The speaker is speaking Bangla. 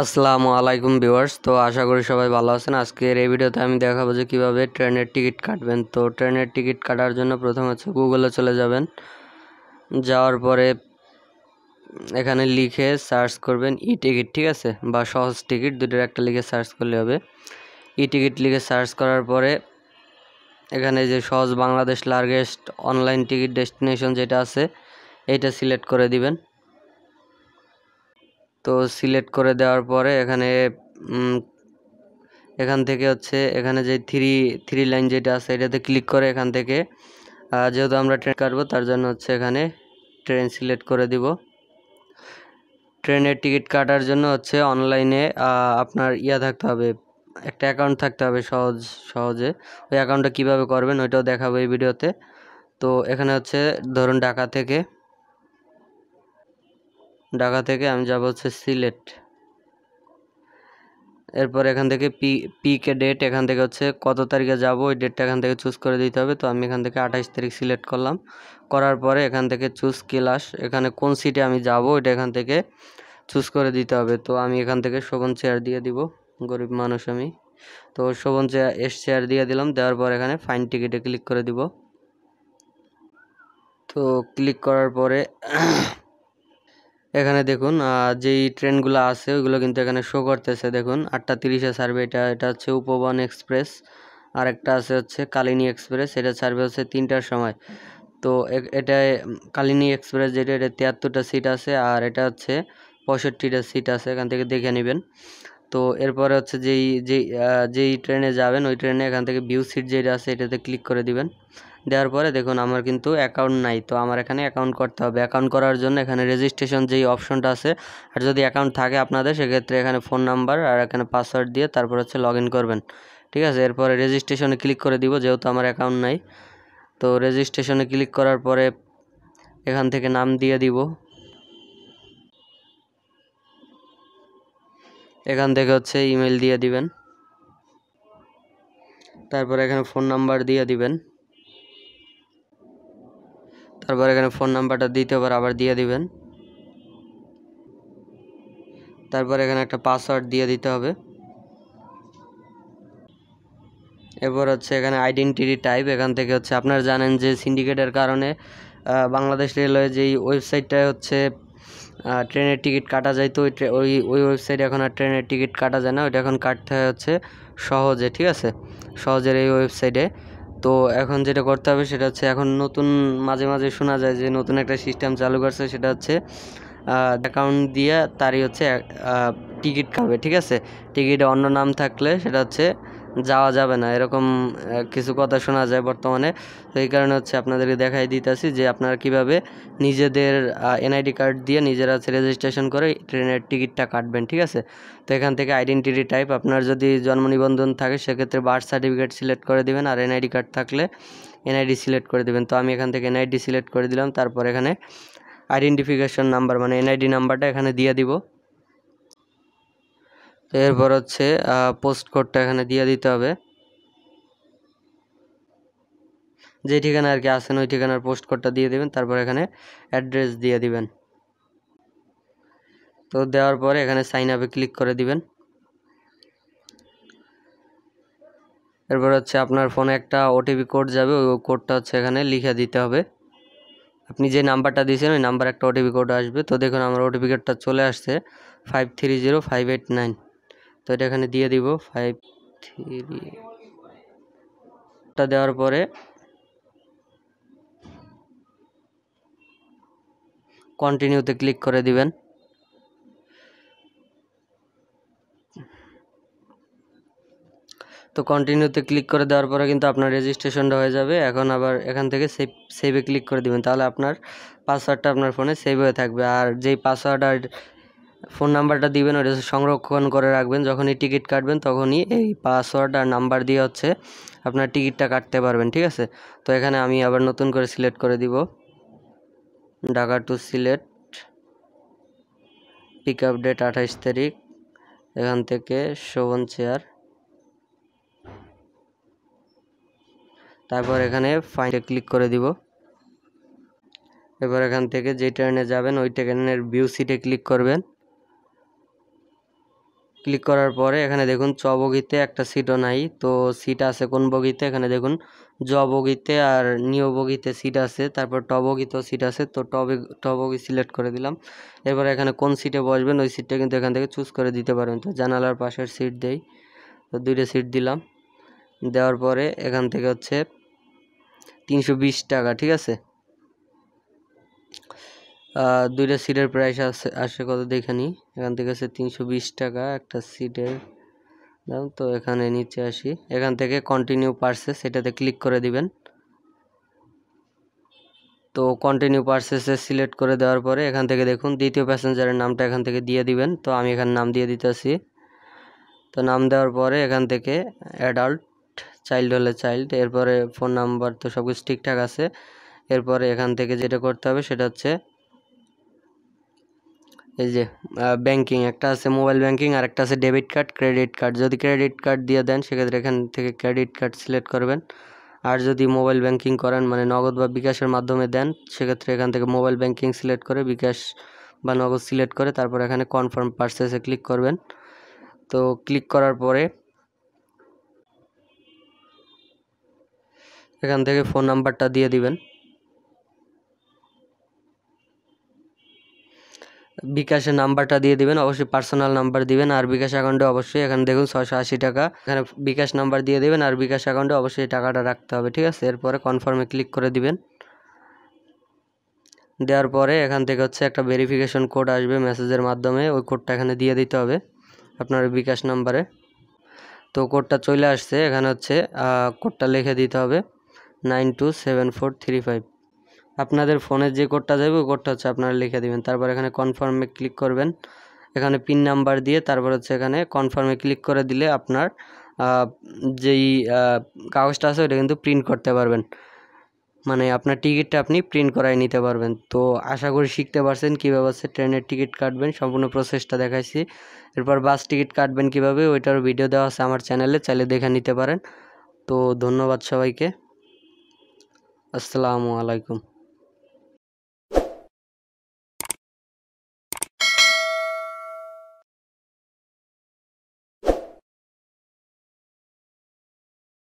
আসসালামু আলাইকুম ভিউয়ার্স তো আশা করি সবাই ভালো আছেন আজকের এই ভিডিওতে আমি দেখাবো যে কীভাবে ট্রেনের টিকিট কাটবেন তো ট্রেনের টিকিট কাটার জন্য প্রথম হচ্ছে গুগলে চলে যাবেন যাওয়ার পরে এখানে লিখে সার্চ করবেন ই টিকিট ঠিক আছে বা সহজ টিকিট দুটোর একটা লিখে সার্চ করলে হবে ই টিকিট লিখে সার্চ করার পরে এখানে যে Shohoz Bangladesh largest online ticket destination যেটা আছে এটা সিলেক্ট করে দিবেন তো সিলেক্ট করে দেওয়ার পরে এখানে এখান থেকে হচ্ছে এখানে যে থ্রি থ্রি লাইন যেটা আছে এটাতে ক্লিক করে এখান থেকে যেহেতু আমরা ট্রেন কাটবো তার জন্য হচ্ছে এখানে ট্রেন সিলেক্ট করে দিব ট্রেনের টিকিট কাটার জন্য হচ্ছে অনলাইনে আপনার ইয়া থাকতে হবে একটা অ্যাকাউন্ট থাকতে হবে সহজ সহজে ওই অ্যাকাউন্টটা কীভাবে করবেন ওইটাও দেখাবো এই ভিডিওতে তো এখানে হচ্ছে ধরুন ঢাকা থেকে ঢাকা থেকে আমি যাব হচ্ছে সিলেট এরপর এখান থেকে পি পি কে ডেট এখান থেকে হচ্ছে কত তারিখে যাব ওই ডেটটা এখান থেকে চুজ করে দিতে হবে তো আমি এখান থেকে আঠাশ তারিখ সিলেক্ট করলাম করার পরে এখান থেকে চুজ ক্লাস এখানে কোন সিটে আমি যাব ওইটা এখান থেকে চুজ করে দিতে হবে তো আমি এখান থেকে শোভন চেয়ার দিয়ে দিব গরিব মানুষ আমি তো শোভন চেয়ার এস চেয়ার দিয়ে দিলাম দেওয়ার পর এখানে ফাইন টিকিটে ক্লিক করে দিব তো ক্লিক করার পরে এখানে দেখুন যেই ট্রেনগুলো আছে ওইগুলো কিন্তু এখানে শো করতেছে দেখুন আটটা তিরিশে ছাড়বে এটা এটা হচ্ছে উপবন এক্সপ্রেস আর একটা আছে হচ্ছে কালিনী এক্সপ্রেস এটা ছাড়বে হচ্ছে তিনটার সময় তো এটা কালিনী এক্সপ্রেস যেটা এটা তিয়াত্তরটা সিট আছে আর এটা হচ্ছে পঁয়ষট্টিটা সিট আছে এখান থেকে দেখে নেবেন তো এরপরে হচ্ছে যেই যেই যেই ট্রেনে যাবেন ওই ট্রেনে এখান থেকে ভিউ সিট যেটা আছে এটাতে ক্লিক করে দিবেন দেওয়ার পরে দেখুন আমার কিন্তু অ্যাকাউন্ট নাই তো আমার এখানে অ্যাকাউন্ট করতে হবে অ্যাকাউন্ট করার জন্য এখানে রেজিস্ট্রেশন যেই অপশনটা আছে আর যদি অ্যাকাউন্ট থাকে আপনাদের সেক্ষেত্রে এখানে ফোন নাম্বার আর এখানে পাসওয়ার্ড দিয়ে তারপর হচ্ছে লগ করবেন ঠিক আছে এরপরে রেজিস্ট্রেশনে ক্লিক করে দিব যেহেতু আমার অ্যাকাউন্ট নাই তো রেজিস্ট্রেশনে ক্লিক করার পরে এখান থেকে নাম দিয়ে দিব এখান থেকে হচ্ছে ইমেল দিয়ে দিবেন তারপর এখানে ফোন নাম্বার দিয়ে দিবেন তারপর এখানে ফোন নাম্বারটা পারে আবার দিয়ে দিবেন তারপর এখানে একটা পাসওয়ার্ড দিয়ে দিতে হবে এরপর হচ্ছে এখানে আইডেন্টিটি টাইপ এখান থেকে হচ্ছে আপনারা জানেন যে সিন্ডিকেটের কারণে বাংলাদেশ রেলওয়ে যেই ওয়েবসাইটটা হচ্ছে ট্রেনের টিকিট কাটা যায় তো ওই ওই ওয়েবসাইট এখন আর ট্রেনের টিকিট কাটা যায় না ওইটা এখন কাটতে হচ্ছে সহজে ঠিক আছে সহজের এই ওয়েবসাইটে তো এখন যেটা করতে হবে সেটা হচ্ছে এখন নতুন মাঝে মাঝে শোনা যায় যে নতুন একটা সিস্টেম চালু করছে সেটা হচ্ছে অ্যাকাউন্ট দিয়ে তারই হচ্ছে টিকিট খাবে ঠিক আছে টিকিটে অন্য নাম থাকলে সেটা হচ্ছে যাওয়া যাবে না এরকম কিছু কথা শোনা যায় বর্তমানে তো এই কারণে হচ্ছে আপনাদেরকে দেখাই দিতেছি যে আপনারা কিভাবে নিজেদের এনআইডি কার্ড দিয়ে নিজেরা হচ্ছে রেজিস্ট্রেশন করে ট্রেনের টিকিটটা কাটবেন ঠিক আছে তো এখান থেকে আইডেন্টিটি টাইপ আপনার যদি জন্ম নিবন্ধন থাকে সেক্ষেত্রে বার্থ সার্টিফিকেট সিলেক্ট করে দেবেন আর এনআইডি কার্ড থাকলে এনআইডি সিলেক্ট করে দেবেন তো আমি এখান থেকে এনআইডি সিলেক্ট করে দিলাম তারপর এখানে আইডেন্টিফিকেশন নাম্বার মানে এনআইডি নাম্বারটা এখানে দিয়ে দিব এরপর হচ্ছে পোস্ট কোডটা এখানে দিয়ে দিতে হবে যে ঠিকানা আর কি আসেন ওই ঠিকানার পোস্ট কোডটা দিয়ে দেবেন তারপর এখানে অ্যাড্রেস দিয়ে দিবেন তো দেওয়ার পরে এখানে সাইন আপে ক্লিক করে দিবেন এরপর হচ্ছে আপনার ফোনে একটা ওটিপি কোড যাবে ওই কোডটা হচ্ছে এখানে লিখে দিতে হবে আপনি যে নাম্বারটা দিয়েছেন ওই নাম্বার একটা ওটিপি কোড আসবে তো দেখুন আমার ওটিপি কোডটা চলে আসছে five three zero five eight nine তো এটা এখানে দিয়ে দিব ফাইভ থ্রিটা দেওয়ার পরে কন্টিনিউতে ক্লিক করে দিবেন তো কন্টিনিউতে ক্লিক করে দেওয়ার পরে কিন্তু আপনার রেজিস্ট্রেশনটা হয়ে যাবে এখন আবার এখান থেকে সেভ সেভে ক্লিক করে দেবেন তাহলে আপনার পাসওয়ার্ডটা আপনার ফোনে সেভ হয়ে থাকবে আর যেই পাসওয়ার্ড আর ফোন নাম্বারটা দিবেন ওটা সংরক্ষণ করে রাখবেন যখনই টিকিট কাটবেন তখনই এই পাসওয়ার্ড আর নাম্বার দিয়ে হচ্ছে আপনার টিকিটটা কাটতে পারবেন ঠিক আছে তো এখানে আমি আবার নতুন করে সিলেক্ট করে দিব Dhaka to Sylhet pick up date আঠাইশ তারিখ এখান থেকে শোভন চেয়ার তারপর এখানে ফাইনে ক্লিক করে দিব এবার এখান থেকে যে ট্রেনে যাবেন ওই ট্রেনের ভিউ সিটে ক্লিক করবেন ক্লিক করার পরে এখানে দেখুন চ একটা সিটও নাই তো সিট আছে কোন বগিতে এখানে দেখুন জ বগিতে আর নিয়বগিতে বগিতে সিট আছে তারপর টবগিতেও সিট আছে তো টবে টবগি সিলেক্ট করে দিলাম এবার এখানে কোন সিটে বসবেন ওই সিটটা কিন্তু এখান থেকে চুজ করে দিতে পারেন তো জানালার পাশের সিট দেই তো দুইটা সিট দিলাম দেওয়ার পরে এখান থেকে হচ্ছে তিনশো টাকা ঠিক আছে দুইটা সিটের প্রাইস আছে আসে কত দেখে নিই এখান থেকে আছে তিনশো বিশ টাকা একটা সিটের দাম তো এখানে নিচে আসি এখান থেকে কন্টিনিউ পার্সেস এটাতে ক্লিক করে দিবেন তো কন্টিনিউ পার্সেসে সিলেক্ট করে দেওয়ার পরে এখান থেকে দেখুন দ্বিতীয় প্যাসেঞ্জারের নামটা এখান থেকে দিয়ে দিবেন তো আমি এখানে নাম দিয়ে দিতে আসি তো নাম দেওয়ার পরে এখান থেকে অ্যাডাল্ট চাইল্ড হলে চাইল্ড এরপরে ফোন নাম্বার তো সব কিছু ঠিকঠাক আছে এরপরে এখান থেকে যেটা করতে হবে সেটা হচ্ছে এই যে ব্যাংকিং একটা আছে মোবাইল ব্যাংকিং আর একটা আছে ডেবিট কার্ড ক্রেডিট কার্ড যদি ক্রেডিট কার্ড দিয়ে দেন সেক্ষেত্রে এখান থেকে ক্রেডিট কার্ড সিলেক্ট করবেন আর যদি মোবাইল ব্যাংকিং করেন মানে নগদ বা বিকাশের মাধ্যমে দেন সেক্ষেত্রে এখান থেকে মোবাইল ব্যাংকিং সিলেক্ট করে বিকাশ বা নগদ সিলেক্ট করে তারপর এখানে কনফার্ম পার্সেসে ক্লিক করবেন তো ক্লিক করার পরে এখান থেকে ফোন নাম্বারটা দিয়ে দিবেন বিকাশের নাম্বারটা দিয়ে দিবেন অবশ্যই পার্সোনাল নাম্বার দিবেন আর বিকাশ অ্যাকাউন্টে অবশ্যই এখানে দেখুন ছশো আশি টাকা এখানে বিকাশ নাম্বার দিয়ে দেবেন আর বিকাশ অ্যাকাউন্টে অবশ্যই টাকাটা রাখতে হবে ঠিক আছে এরপরে কনফার্মে ক্লিক করে দিবেন দেওয়ার পরে এখান থেকে হচ্ছে একটা ভেরিফিকেশন কোড আসবে মেসেজের মাধ্যমে ওই কোডটা এখানে দিয়ে দিতে হবে আপনার বিকাশ নাম্বারে তো কোডটা চলে আসছে এখানে হচ্ছে কোডটা লিখে দিতে হবে nine two seven four three five আপনাদের ফোনে যে কোডটা দেবে ওই কোডটা হচ্ছে আপনারা লিখে দেবেন তারপর এখানে কনফার্মে ক্লিক করবেন এখানে পিন নাম্বার দিয়ে তারপর হচ্ছে এখানে কনফার্মে ক্লিক করে দিলে আপনার যেই কাগজটা আছে ওটা কিন্তু প্রিন্ট করতে পারবেন মানে আপনার টিকিটটা আপনি প্রিন্ট করাই নিতে পারবেন তো আশা করি শিখতে পারছেন কীভাবে হচ্ছে ট্রেনের টিকিট কাটবেন সম্পূর্ণ প্রসেসটা দেখাইছি এরপর বাস টিকিট কাটবেন কীভাবে ওইটার ভিডিও দেওয়া আছে আমার চ্যানেলে চাইলে দেখে নিতে পারেন তো ধন্যবাদ সবাইকে আসসালামু আলাইকুম